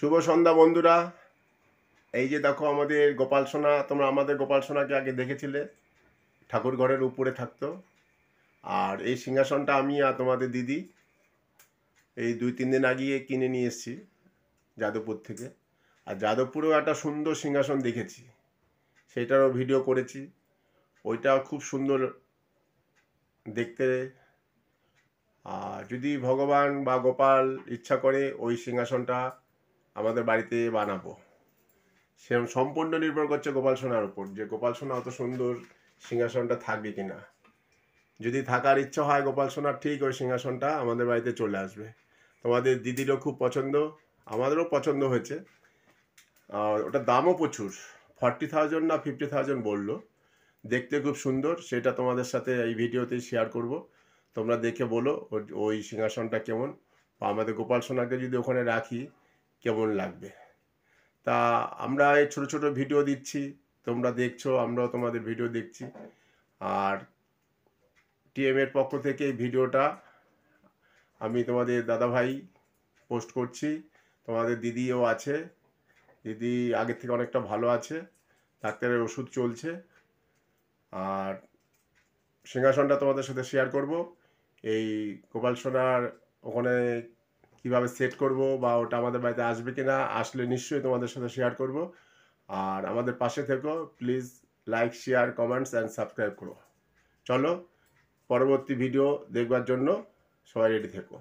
শুভ সন্ধ্যা বন্ধুরা এই যে দেখো আমাদের গোপাল সোনা তোমরা আমাদের গোপাল সোনাকে আগে দেখেছিলে ঠাকুর ঘরের উপরে থাকতো আর এই সিংহাসনটা আমি আর তোমাদের দিদি এই দুই তিন দিন আগিয়ে কিনে নিয়ে এসেছি যাদবপুর থেকে আর যাদবপুরেও একটা সুন্দর সিংহাসন দেখেছি সেটারও ভিডিও করেছি ওইটা খুব সুন্দর দেখতে আর যদি ভগবান বা গোপাল ইচ্ছা করে ওই সিংহাসনটা আমাদের বাড়িতে বানাবো সে সম্পূর্ণ নির্ভর করছে গোপাল সোনার উপর যে গোপাল সোনা অত সুন্দর সিংহাসনটা থাকবে কি না যদি থাকার ইচ্ছা হয় গোপাল সোনার ঠিক ওই সিংহাসনটা আমাদের বাড়িতে চলে আসবে তোমাদের দিদিরও খুব পছন্দ আমাদেরও পছন্দ হয়েছে ওটা দামও প্রচুর ফর্টি থাউজেন্ড না ফিফটি থাউজেন্ড বললো দেখতে খুব সুন্দর সেটা তোমাদের সাথে এই ভিডিওতেই শেয়ার করব তোমরা দেখে বলো ওই সিংহাসনটা কেমন আমাদের গোপাল সোনাকে যদি ওখানে রাখি কেমন লাগবে তা আমরা এই ছোটো ছোটো ভিডিও দিচ্ছি তোমরা দেখছো আমরাও তোমাদের ভিডিও দেখছি আর টিএমের পক্ষ থেকে ভিডিওটা আমি তোমাদের দাদাভাই পোস্ট করছি তোমাদের দিদিও আছে দিদি আগের থেকে অনেকটা ভালো আছে ডাক্তারের ওষুধ চলছে আর সিংহাসনটা তোমাদের সাথে শেয়ার করব এই গোপাল সোনার ওখানে কিভাবে সেট করব বা ওটা আমাদের বাড়িতে আসবে কি না আসলে নিশ্চয়ই তোমাদের সাথে শেয়ার করব আর আমাদের পাশে থেকো please like share comments and subscribe করো চলো পরবর্তী ভিডিও দেখবার জন্য সবাই রেডি থেকো